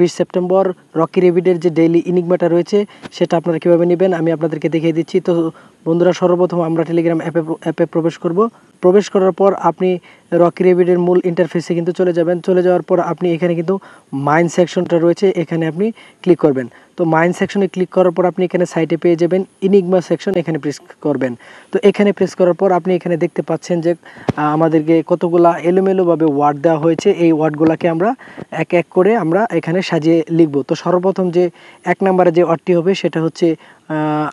বিশ September Rocky রেভিডের যে daily ইনিগমাটা রয়েছে সেটা আপনারা কীভাবে নেবেন আমি আপনাদেরকে দেখিয়ে দিচ্ছি তো বন্ধুরা সর্বপ্রথম আমরা টেলিগ্রাম অ্যাপে অ্যাপে প্রবেশ করব প্রবেশ করার পর আপনি রকি রেবিডের মূল ইন্টারফেসে কিন্তু চলে যাবেন চলে যাওয়ার পর আপনি এখানে কিন্তু মাইন সেকশনটা রয়েছে এখানে আপনি ক্লিক করবেন তো মাইন সেকশনে ক্লিক করার পর আপনি এখানে সাইটে পেয়ে যাবেন ইনিগমা সেকশন এখানে প্রেস করবেন তো এখানে প্রেস করার পর আপনি এখানে দেখতে পাচ্ছেন যে আমাদেরকে কতগুলা এলোমেলোভাবে ওয়ার্ড দেওয়া হয়েছে এই ওয়ার্ডগুলোকে আমরা এক এক করে আমরা এখানে সাজিয়ে লিখব তো সর্বপ্রথম যে এক নম্বরে যে ওয়ার্ডটি হবে সেটা হচ্ছে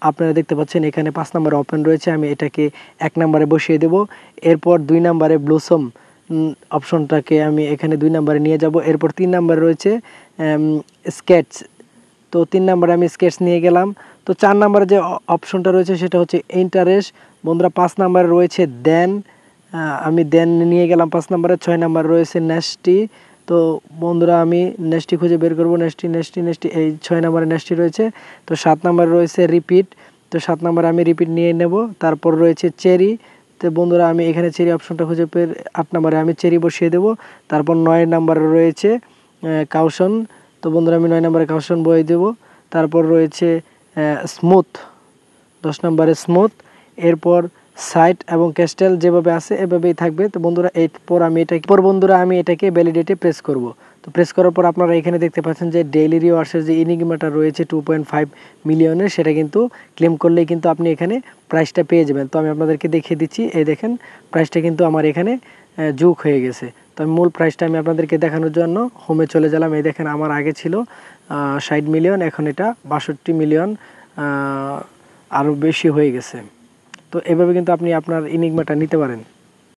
আপনারা দেখতে পাচ্ছেন এখানে পাঁচ নাম্বার ওপেন রয়েছে আমি এটাকে এক নাম্বারে বসিয়ে দেব এরপর দুই নাম্বারে ব্লুসম অপশনটাকে আমি এখানে দুই নাম্বারে নিয়ে যাব এরপর তিন নাম্বারে রয়েছে স্কেটস তো তিন নাম্বারে আমি স্কেটস নিয়ে গেলাম তো চার নাম্বারে যে অপশনটা রয়েছে সেটা হচ্ছে ইন্টারেস্ট বন্ধুরা পাঁচ নাম্বারে রয়েছে দেন আমি দেন নিয়ে গেলাম পাঁচ নাম্বারে ছয় নাম্বার রয়েছে ন্যাশটি তো বন্ধুরা আমি নেস্টি খুঁজে বের করবো নেস্টি নেস্টি নেস্টি এই ছয় নম্বরে নেস্টি রয়েছে তো সাত নম্বরে রয়েছে রিপিট তো সাত নম্বরে আমি রিপিট নিয়ে নেব তারপর রয়েছে চেরি তো বন্ধুরা আমি এখানে চেরি অপশনটা খুঁজে পেয়ে আট নম্বরে আমি চেরি বসিয়ে দেব তারপর নয় নম্বরে রয়েছে কাউশন তো বন্ধুরা আমি নয় নম্বরে কাউশন বয়ে দেব তারপর রয়েছে স্মুথ দশ নম্বরে স্মুথ এরপর সাইট এবং ক্যাস্টেল যেভাবে আছে এভাবেই থাকবে তো বন্ধুরা এরপর পর আমি এটাকে পর বন্ধুরা আমি এটাকে ভ্যালিডেটে প্রেস করব তো প্রেস করার পর আপনারা এখানে দেখতে পাচ্ছেন যে ডেইলি রিওয়ার্সের যে ইনিগমাটা রয়েছে টু পয়েন্ট ফাইভ মিলিয়নের সেটা কিন্তু ক্লেম করলেই কিন্তু আপনি এখানে প্রাইসটা পেয়ে যাবেন তো আমি আপনাদেরকে দেখিয়ে দিচ্ছি এই দেখেন প্রাইসটা কিন্তু আমার এখানে যোগ হয়ে গেছে তো আমি মূল প্রাইসটা আমি আপনাদেরকে দেখানোর জন্য হোমে চলে গেলাম এই দেখেন আমার আগে ছিল ষাট মিলিয়ন এখন এটা বাষট্টি মিলিয়ন আরও বেশি হয়ে গেছে তো এভাবে কিন্তু আপনি আপনার টা নিতে পারেন